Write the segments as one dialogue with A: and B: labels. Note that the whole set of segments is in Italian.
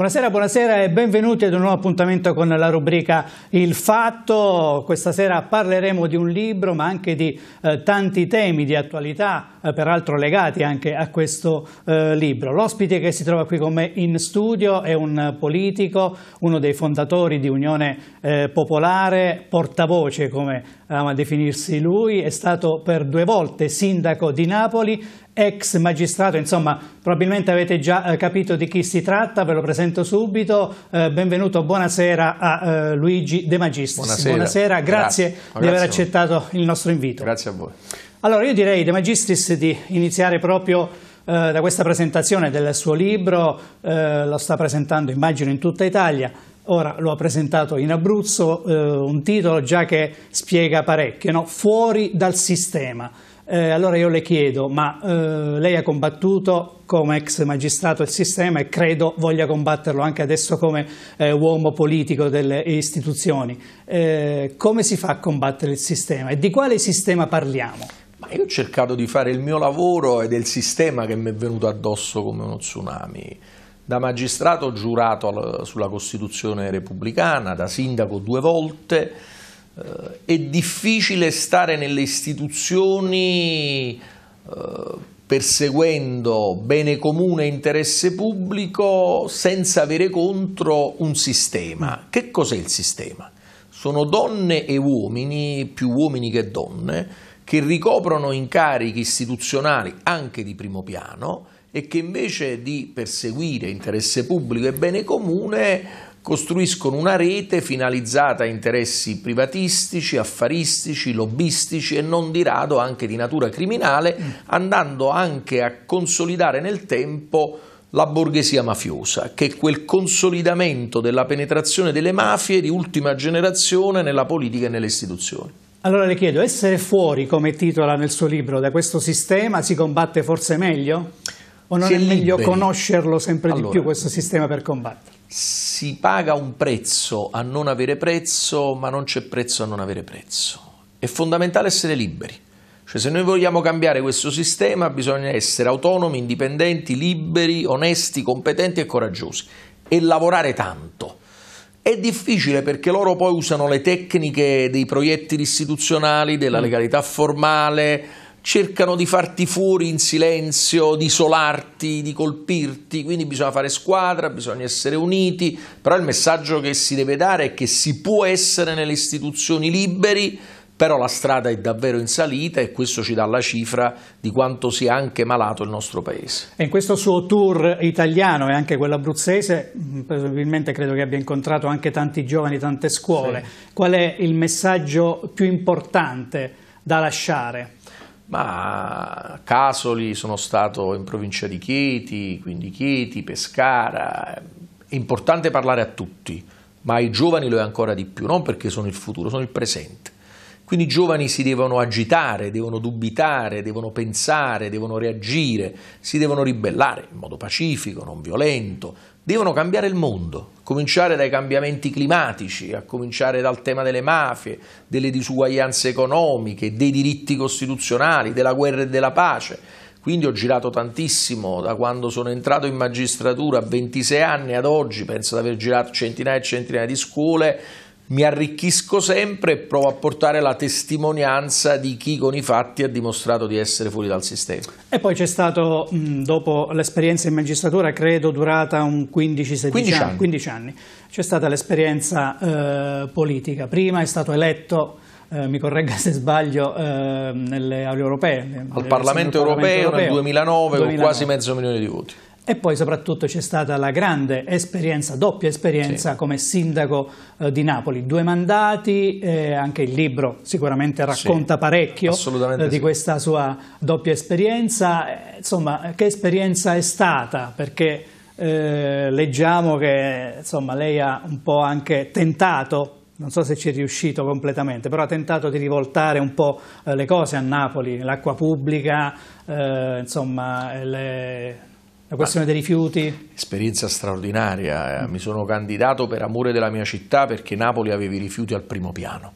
A: Buonasera, buonasera e benvenuti ad un nuovo appuntamento con la rubrica Il Fatto. Questa sera parleremo di un libro ma anche di eh, tanti temi di attualità eh, peraltro legati anche a questo eh, libro. L'ospite che si trova qui con me in studio è un politico, uno dei fondatori di Unione eh, Popolare, portavoce come ama definirsi lui, è stato per due volte sindaco di Napoli ex magistrato, insomma probabilmente avete già eh, capito di chi si tratta, ve lo presento subito, eh, benvenuto, buonasera a eh, Luigi De Magistris, buonasera, buonasera grazie, grazie, di aver accettato il nostro invito. Grazie a voi. Allora io direi De Magistris di iniziare proprio eh, da questa presentazione del suo libro, eh, lo sta presentando immagino in tutta Italia, ora lo ha presentato in Abruzzo, eh, un titolo già che spiega parecchio, no? Fuori dal sistema. Eh, allora io le chiedo, ma eh, lei ha combattuto come ex magistrato il sistema e credo voglia combatterlo anche adesso come eh, uomo politico delle istituzioni. Eh, come si fa a combattere il sistema e di quale sistema parliamo?
B: ma io ho cercato di fare il mio lavoro ed è il sistema che mi è venuto addosso come uno tsunami. Da magistrato giurato sulla Costituzione repubblicana, da sindaco due volte, eh, è difficile stare nelle istituzioni eh, perseguendo bene comune e interesse pubblico senza avere contro un sistema. Che cos'è il sistema? Sono donne e uomini, più uomini che donne, che ricoprono incarichi istituzionali anche di primo piano e che invece di perseguire interesse pubblico e bene comune costruiscono una rete finalizzata a interessi privatistici, affaristici, lobbistici e non di rado anche di natura criminale, andando anche a consolidare nel tempo la borghesia mafiosa, che è quel consolidamento della penetrazione delle mafie di ultima generazione nella politica e nelle istituzioni.
A: Allora le chiedo, essere fuori, come titola nel suo libro, da questo sistema si combatte forse meglio? O non si è, è meglio conoscerlo sempre allora, di più questo sistema per combattere?
B: Si paga un prezzo a non avere prezzo, ma non c'è prezzo a non avere prezzo. È fondamentale essere liberi. Cioè, se noi vogliamo cambiare questo sistema, bisogna essere autonomi, indipendenti, liberi, onesti, competenti e coraggiosi e lavorare tanto. È difficile perché loro poi usano le tecniche dei proiettili istituzionali, della mm. legalità formale, cercano di farti fuori in silenzio, di isolarti, di colpirti, quindi bisogna fare squadra, bisogna essere uniti, però il messaggio che si deve dare è che si può essere nelle istituzioni liberi, però la strada è davvero in salita e questo ci dà la cifra di quanto sia anche malato il nostro paese.
A: E in questo suo tour italiano e anche quello abruzzese, mm, probabilmente credo che abbia incontrato anche tanti giovani, tante scuole, sì. qual è il messaggio più importante da lasciare? Ma a
B: Casoli, sono stato in provincia di Chieti, quindi Chieti, Pescara, è importante parlare a tutti, ma ai giovani lo è ancora di più, non perché sono il futuro, sono il presente quindi i giovani si devono agitare, devono dubitare, devono pensare, devono reagire, si devono ribellare in modo pacifico, non violento, devono cambiare il mondo, a cominciare dai cambiamenti climatici, a cominciare dal tema delle mafie, delle disuguaglianze economiche, dei diritti costituzionali, della guerra e della pace. Quindi ho girato tantissimo da quando sono entrato in magistratura a 26 anni ad oggi, penso di aver girato centinaia e centinaia di scuole, mi arricchisco sempre e provo a portare la testimonianza di chi con i fatti ha dimostrato di essere fuori dal sistema.
A: E poi c'è stato, dopo l'esperienza in magistratura, credo durata un 15-16 anni, 15 anni. c'è stata l'esperienza eh, politica. Prima è stato eletto eh, mi corregga se sbaglio, eh, nelle aule europee. Al Parlamento europeo, europeo nel 2009, 2009 con quasi
B: mezzo milione di voti.
A: E poi soprattutto c'è stata la grande esperienza, doppia esperienza sì. come sindaco eh, di Napoli, due mandati, eh, anche il libro sicuramente racconta sì, parecchio eh, di sì. questa sua doppia esperienza. Eh, insomma, che esperienza è stata? Perché eh, leggiamo che insomma, lei ha un po' anche tentato non so se ci è riuscito completamente, però ha tentato di rivoltare un po' eh, le cose a Napoli, l'acqua pubblica, eh, insomma, le, la questione dei rifiuti?
B: Esperienza straordinaria, eh. mi sono candidato per amore della mia città perché Napoli aveva i rifiuti al primo piano.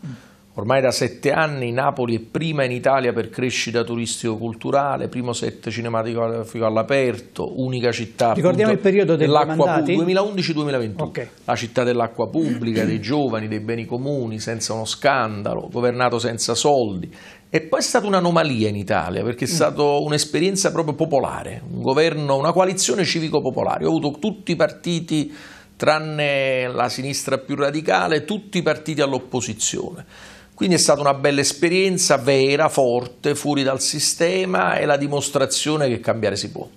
B: Ormai da sette anni Napoli è prima in Italia per crescita turistico-culturale, primo set cinematografico all'aperto, unica città Ricordiamo il periodo dell'acqua pubblica 2011-2021, okay. la città dell'acqua pubblica, dei giovani, dei beni comuni, senza uno scandalo, governato senza soldi, e poi è stata un'anomalia in Italia, perché è mm. stata un'esperienza proprio popolare, un governo, una coalizione civico-popolare. Ho avuto tutti i partiti, tranne la sinistra più radicale, tutti i partiti all'opposizione. Quindi è stata una bella esperienza, vera, forte, fuori dal sistema e la dimostrazione che cambiare si può.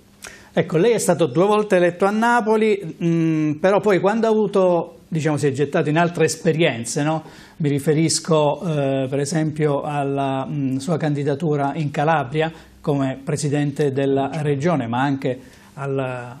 A: Ecco, lei è stato due volte eletto a Napoli, mh, mm, però poi quando ha avuto diciamo, si è gettato in altre esperienze, no? mi riferisco eh, per esempio alla mh, mm, sua candidatura in Calabria come presidente della regione, ma anche alla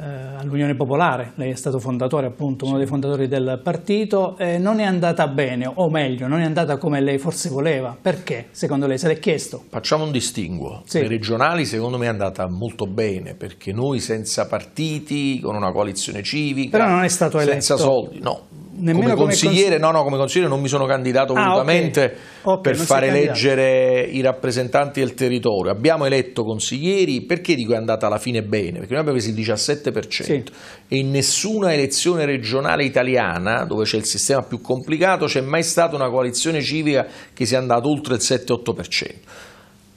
A: eh, all'Unione Popolare, lei è stato fondatore appunto, uno dei fondatori del partito, eh, non è andata bene, o meglio, non è andata come lei forse voleva, perché secondo lei se l'è chiesto?
B: Facciamo un distinguo, sì. le regionali secondo me è andata molto bene, perché noi senza partiti, con una coalizione civica,
A: Però non è stato eletto. senza soldi, no, Nemmeno come consigliere, come consig
B: no, no, come consigliere non mi sono candidato ah, volutamente okay. Okay, per fare eleggere i rappresentanti del territorio. Abbiamo eletto consiglieri, perché dico è andata alla fine bene? Perché noi abbiamo preso il 17% sì. e in nessuna elezione regionale italiana, dove c'è il sistema più complicato, c'è mai stata una coalizione civica che sia andata oltre il 7-8%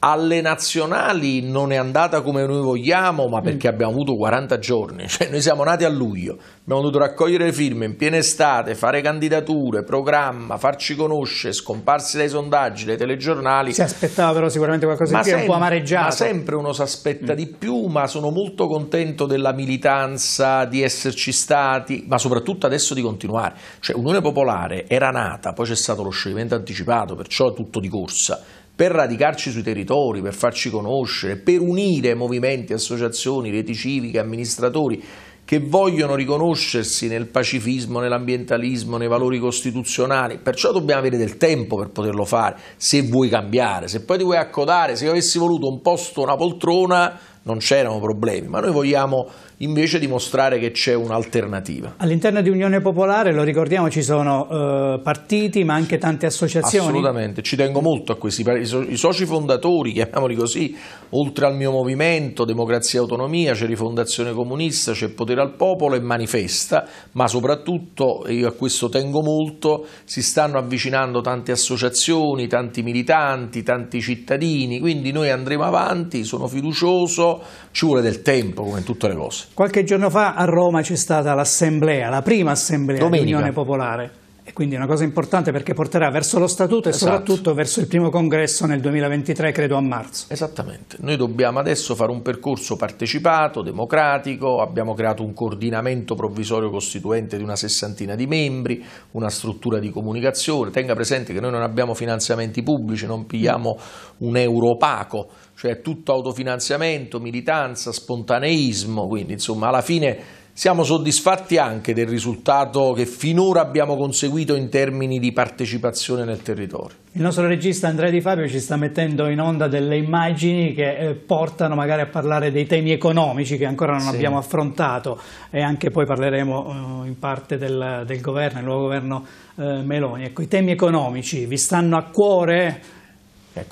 B: alle nazionali non è andata come noi vogliamo, ma perché mm. abbiamo avuto 40 giorni, cioè noi siamo nati a luglio, abbiamo dovuto raccogliere firme in piena estate, fare candidature, programma, farci conoscere, scomparsi dai sondaggi, dai telegiornali. Si
A: aspettava però sicuramente qualcosa di più, un po' amareggiato. Ma
B: sempre uno si aspetta mm. di più, ma sono molto contento della militanza, di esserci stati, ma soprattutto adesso di continuare. Cioè Unione Popolare era nata, poi c'è stato lo scioglimento anticipato, perciò è tutto di corsa per radicarci sui territori, per farci conoscere, per unire movimenti, associazioni, reti civiche, amministratori che vogliono riconoscersi nel pacifismo, nell'ambientalismo, nei valori costituzionali, perciò dobbiamo avere del tempo per poterlo fare, se vuoi cambiare, se poi ti vuoi accodare, se io avessi voluto un posto, una poltrona, non c'erano problemi, ma noi vogliamo invece dimostrare che c'è un'alternativa.
A: All'interno di Unione Popolare, lo ricordiamo, ci sono eh, partiti ma anche tante associazioni. Assolutamente,
B: ci tengo molto a questi, i soci fondatori, chiamiamoli così, oltre al mio movimento Democrazia e Autonomia, c'è Rifondazione Comunista, c'è Potere al Popolo e Manifesta, ma soprattutto, e io a questo tengo molto, si stanno avvicinando tante associazioni, tanti militanti, tanti cittadini, quindi noi andremo avanti, sono fiducioso, ci vuole del tempo come in tutte le cose.
A: Qualche giorno fa a Roma c'è stata l'assemblea, la prima assemblea dell'Unione Popolare. E quindi è una cosa importante perché porterà verso lo statuto e esatto. soprattutto verso il primo congresso nel 2023, credo a marzo. Esattamente. Noi dobbiamo
B: adesso fare un percorso partecipato, democratico, abbiamo creato un coordinamento provvisorio costituente di una sessantina di membri, una struttura di comunicazione. Tenga presente che noi non abbiamo finanziamenti pubblici, non pigliamo un euro opaco, cioè tutto autofinanziamento, militanza, spontaneismo, quindi insomma alla fine siamo soddisfatti anche del risultato che finora abbiamo conseguito in termini di partecipazione nel territorio.
A: Il nostro regista Andrea Di Fabio ci sta mettendo in onda delle immagini che eh, portano magari a parlare dei temi economici che ancora non sì. abbiamo affrontato e anche poi parleremo eh, in parte del, del governo, il nuovo governo eh, Meloni. Ecco, i temi economici vi stanno a cuore?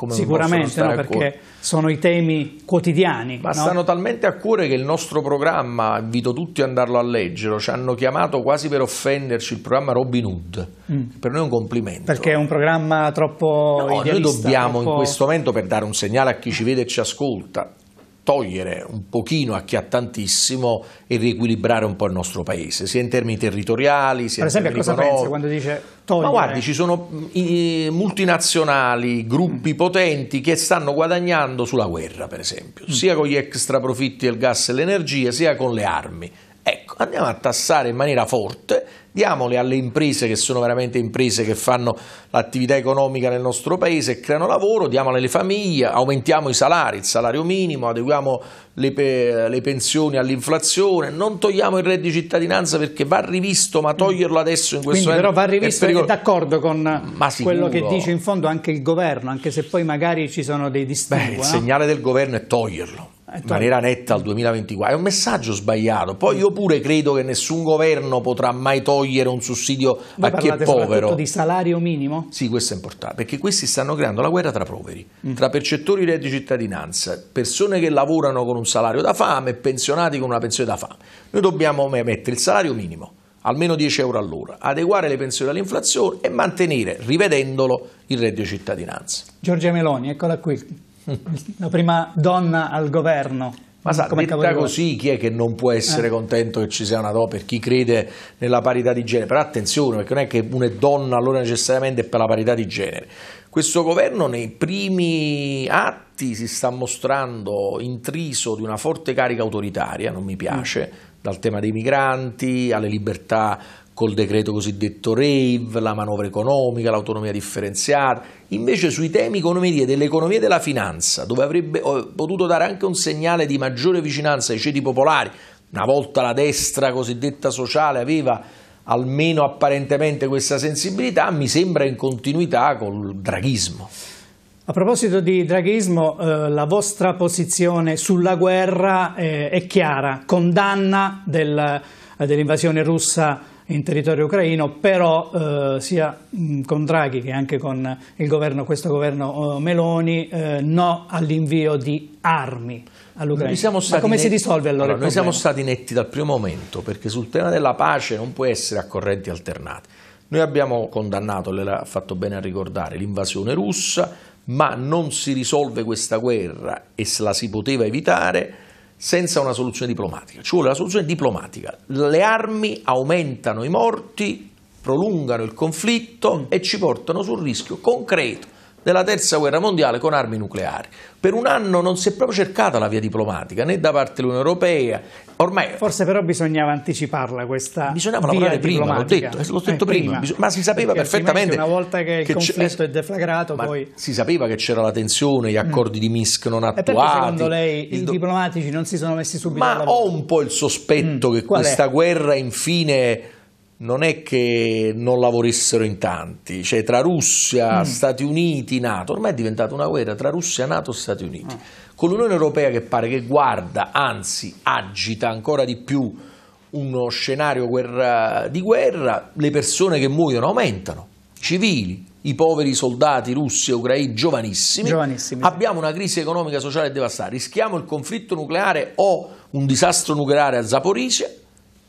B: Sicuramente, no, perché
A: sono i temi quotidiani. Ma no? stanno
B: talmente a cuore che il nostro programma, invito tutti ad andarlo a leggere, ci hanno chiamato quasi per offenderci il programma Robin Hood, mm. per noi è un complimento.
A: Perché è un programma troppo... No, noi dobbiamo troppo... in questo
B: momento, per dare un segnale a chi ci vede e ci ascolta, togliere un pochino a chi ha tantissimo e riequilibrare un po' il nostro paese, sia in termini territoriali, sia per esempio, cosa pensa quando
A: dice togliere? Ma guardi, ci
B: sono mm, multinazionali, gruppi mm. potenti che stanno guadagnando sulla guerra, per esempio, mm. sia con gli extra profitti del gas e l'energia, sia con le armi andiamo a tassare in maniera forte, diamole alle imprese che sono veramente imprese che fanno l'attività economica nel nostro paese e creano lavoro, diamole alle famiglie, aumentiamo i salari, il salario minimo, adeguiamo le, pe le pensioni all'inflazione, non togliamo il reddito di cittadinanza perché va rivisto, ma toglierlo adesso in questo Quindi, momento... Però va rivisto, è, è
A: d'accordo con quello che dice in fondo anche il governo, anche se poi magari ci sono dei distinguo. Beh, il no? segnale
B: del governo è toglierlo eh, in maniera netta al 2024. È un messaggio sbagliato. Poi io pure credo che nessun governo potrà mai togliere un sussidio Voi a chi è povero. di
A: salario minimo? Sì, questo è
B: importante, perché questi stanno creando la guerra tra poveri, mm. tra percettori di reddito di cittadinanza, persone che lavorano con un salario da fame e pensionati con una pensione da fame. Noi dobbiamo mettere il salario minimo almeno 10 euro all'ora, adeguare le pensioni all'inflazione e mantenere, rivedendolo, il reddito cittadinanza.
A: Giorgia Meloni, eccola qui la prima donna al governo. Ma sa, come detta così
B: chi è che non può essere eh. contento che ci sia una donna per chi crede nella parità di genere? Però attenzione, perché non è che una donna allora necessariamente è per la parità di genere. Questo governo nei primi atti si sta mostrando intriso di una forte carica autoritaria, non mi piace, mm. dal tema dei migranti alle libertà col decreto cosiddetto RAVE, la manovra economica, l'autonomia differenziata, invece sui temi dell'economia e della finanza, dove avrebbe oh, potuto dare anche un segnale di maggiore vicinanza ai ceti popolari, una volta la destra cosiddetta sociale aveva almeno apparentemente questa sensibilità, mi sembra in continuità col draghismo.
A: A proposito di draghismo, eh, la vostra posizione sulla guerra eh, è chiara, condanna del, eh, dell'invasione russa in territorio ucraino, però eh, sia mm, con Draghi che anche con governo, questo governo eh, Meloni, eh, no all'invio di armi all'Ucraina. come netti... si risolve allora? allora noi siamo
B: stati netti dal primo momento, perché sul tema della pace non può essere a correnti alternate. Noi abbiamo condannato, lei l'ha fatto bene a ricordare, l'invasione russa, ma non si risolve questa guerra e se la si poteva evitare senza una soluzione diplomatica. Ci vuole la soluzione diplomatica. Le armi aumentano i morti, prolungano il conflitto mm. e ci portano sul rischio concreto della terza guerra mondiale con armi nucleari. Per un anno non si è proprio cercata la
A: via diplomatica né da parte dell'Unione Europea. Ormai... Forse però bisognava anticiparla questa bisognava lavorare prima, l'ho detto, eh, l'ho detto eh, prima. prima. ma si sapeva Perché perfettamente una volta che, che il conflitto eh, è deflagrato poi...
B: si sapeva che c'era la tensione, gli mm. accordi mm. di Minsk non attuati. Ma secondo lei i
A: diplomatici non si sono messi subito Ma
B: ho un po' il sospetto mm. che Qual questa è? guerra infine non è che non lavorissero in tanti, cioè tra Russia, mm. Stati Uniti, Nato, ormai è diventata una guerra tra Russia, Nato e Stati Uniti, mm. con l'Unione Europea che pare che guarda, anzi agita ancora di più uno scenario guerra, di guerra, le persone che muoiono aumentano, i civili, i poveri soldati russi e ucraini giovanissimi. giovanissimi. Abbiamo una crisi economica, e sociale e devastata. Rischiamo il conflitto nucleare o un disastro nucleare a Zaporizia.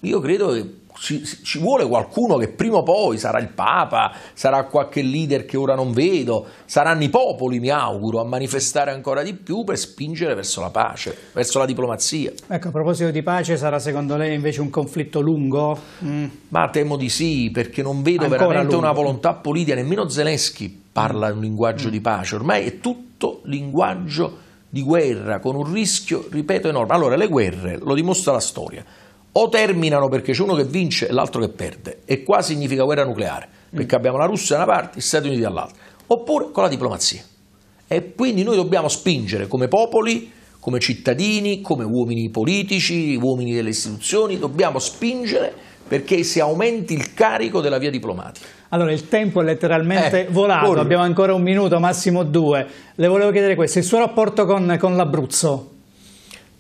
B: Io credo che ci, ci, vuole qualcuno che prima o poi sarà il Papa, sarà qualche leader che ora non vedo, saranno i popoli, mi auguro, a manifestare ancora di più per spingere verso la pace, verso la diplomazia.
A: Ecco, a proposito di pace, sarà secondo lei invece un conflitto lungo? Mm.
B: Ma temo di sì, perché non vedo ancora veramente lungo. una volontà politica, nemmeno Zelensky parla un linguaggio mm. di pace, ormai è tutto linguaggio di guerra, con un rischio, ripeto, enorme. Allora, le guerre, lo dimostra la storia, o terminano perché c'è uno che vince e l'altro che perde, e qua significa guerra nucleare, perché mm. abbiamo la Russia da una parte e gli Stati Uniti dall'altra, oppure con la diplomazia. E quindi noi dobbiamo spingere come popoli, come cittadini, come uomini politici, uomini delle istituzioni, dobbiamo spingere perché si aumenti il carico della via diplomatica.
A: Allora, il tempo è letteralmente eh, volato, voglio. abbiamo ancora un minuto, massimo due. Le volevo chiedere questo, il suo rapporto con, con l'Abruzzo?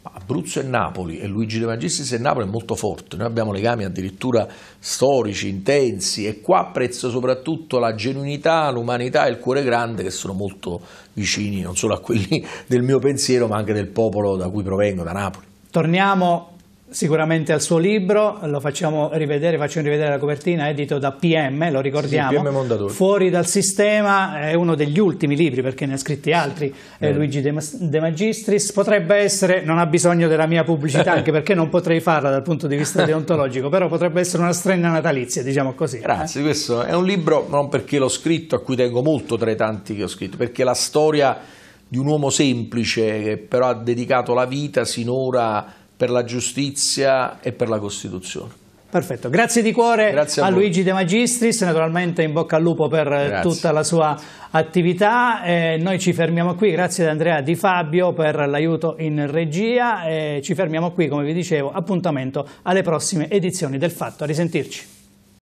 B: Abruzzo e Napoli e Luigi De Magistris e Napoli è molto forte, noi abbiamo legami addirittura storici, intensi e qua apprezzo soprattutto la genuinità, l'umanità e il cuore grande che sono molto vicini non solo a quelli del mio pensiero ma anche del popolo da cui provengo, da Napoli.
A: Torniamo sicuramente al suo libro, lo facciamo rivedere, facciamo rivedere la copertina, edito da PM, lo ricordiamo, sì, PM Fuori dal sistema, è uno degli ultimi libri perché ne ha scritti altri, eh. Luigi De, Magistris, potrebbe essere, non ha bisogno della mia pubblicità anche perché non potrei farla dal punto di vista deontologico, però potrebbe essere una strenna natalizia, diciamo così. Grazie,
B: eh? questo è un libro non perché l'ho scritto, a cui tengo molto tra i tanti che ho scritto, perché la storia di un uomo semplice che però ha dedicato la vita sinora a per la giustizia e per la Costituzione.
A: Perfetto, grazie di cuore grazie a, a Luigi De Magistris, naturalmente in bocca al lupo per eh, grazie. tutta la sua attività. Eh, noi ci fermiamo qui, grazie ad Andrea Di Fabio per l'aiuto in regia. Eh, ci fermiamo qui, come vi dicevo, appuntamento alle prossime edizioni del Fatto. A risentirci.